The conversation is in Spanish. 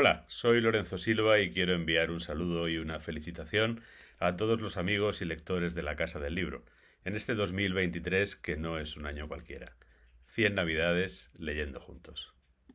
Hola, soy Lorenzo Silva y quiero enviar un saludo y una felicitación a todos los amigos y lectores de la Casa del Libro, en este 2023 que no es un año cualquiera. 100 Navidades leyendo juntos.